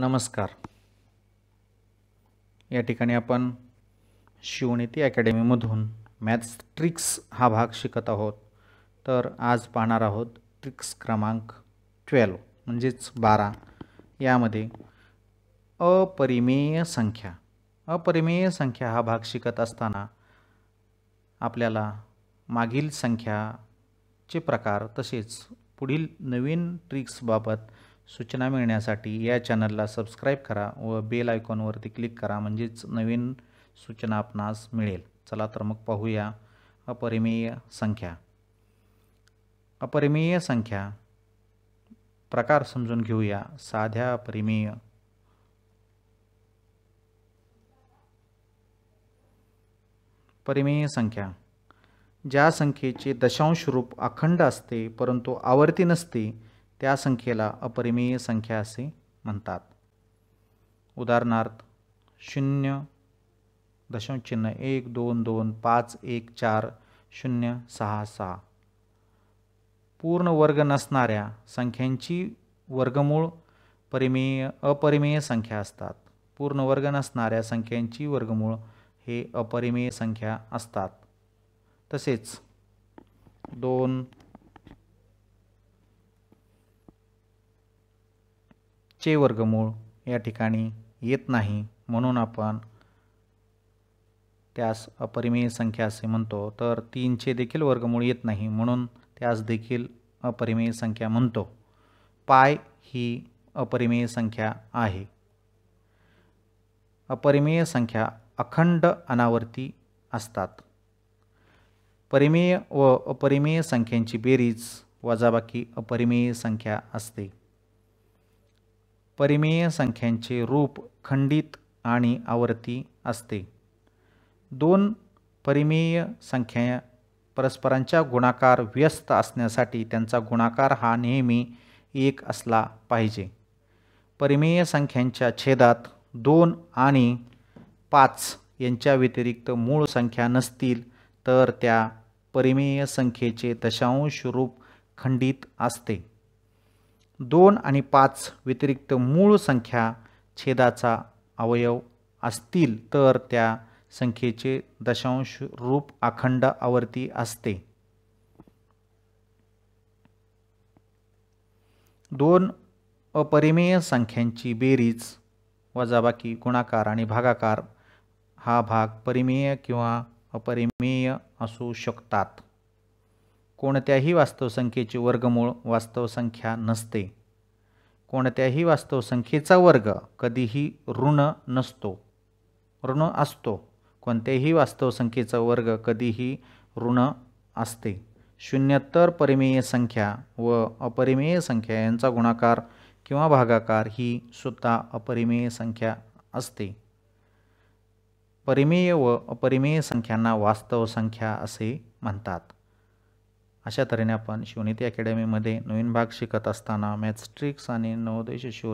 नमस्कार या ठिकाणी आपण शिवनीती अकॅडमीमधून मॅथ्स ट्रिक्स हा भाग शिकत आहोत तर आज पाहणार आहोत ट्रिक्स क्रमांक ट्वेल्व म्हणजेच बारा यामध्ये अपरिमेय संख्या अपरिमेय संख्या हा भाग शिकत असताना आपल्याला मागील संख्याचे प्रकार तसेच पुढील नवीन ट्रिक्सबाबत सूचना मिळण्यासाठी या चॅनलला सबस्क्राईब करा व बेल आयकॉनवरती क्लिक करा म्हणजेच नवीन सूचना आपणास मिळेल चला तर मग पाहूया अपरिमेय संख्या अपरिमेय संख्या प्रकार समजून घेऊया साध्या अपरिमेय परिमेय संख्या ज्या संख्येचे दशांश रूप अखंड असते परंतु आवर्ती नसते त्या संख्येला अपरिमेय संख्या असे म्हणतात उदाहरणार्थ शून्य दशमचिन्ह एक दोन दोन पाच एक चार शून्य सहा सहा पूर्ण वर्ग नसणाऱ्या संख्यांची वर्गमूळ परिमेय अपरिमेय संख्या असतात पूर्ण वर्ग नसणाऱ्या संख्यांची वर्गमूळ हे अपरिमेय संख्या असतात तसेच दोन चे वर्गमूळ या ठिकाणी येत नाही म्हणून आपण त्यास अपरिमेय संख्या असे म्हणतो तर तीनचे देखील वर्गमूळ येत नाही म्हणून त्यास देखील अपरिमेय संख्या म्हणतो पाय ही अपरिमेय संख्या आहे अपरिमेय संख्या अखंड अनावर्ती असतात परिमेय व अपरिमेय संख्यांची बेरीज वजाबाकी अपरिमेय संख्या असते परिमेय संख्यांचे रूप खंडित आणि आवर्ती असते दोन परिमेय संख्या परस्परांच्या गुणाकार व्यस्त असण्यासाठी त्यांचा गुणाकार हा नेहमी एक असला पाहिजे परिमेय संख्यांच्या छेदात दोन आणि पाच यांच्या व्यतिरिक्त मूळ संख्या नसतील तर त्या परिमेय संख्येचे दशांश रूप खंडित असते दोन आणि पाच व्यतिरिक्त मूळ संख्या छेदाचा अवयव असतील तर त्या संख्येचे दशांश रूप अखंड आवर्ती असते दोन अपरिमेय संख्यांची बेरीज वजाबाकी गुणाकार आणि भागाकार हा भाग परिमेय किंवा अपरिमेय असू शकतात कोणत्याही वास्तवसंख्येचे वर्गमूळ वास्तवसंख्या नसते कोणत्याही वास्तवसंख्येचा वर्ग कधीही ऋण नसतो ऋण असतो कोणत्याही वास्तवसंख्येचा वर्ग कधीही ऋण असते शून्यत्तर परिमेय संख्या व अपरिमेय संख्या यांचा गुणाकार किंवा भागाकार ही सुद्धा अपरिमेय संख्या असते परिमेय व अपरिमेय संख्यांना वास्तव संख्या असे म्हणतात अशा तऱ्हेने आपण शिवनीती अकॅडमीमध्ये नवीन भाग शिकत असताना ट्रिक्स आणि नवोदय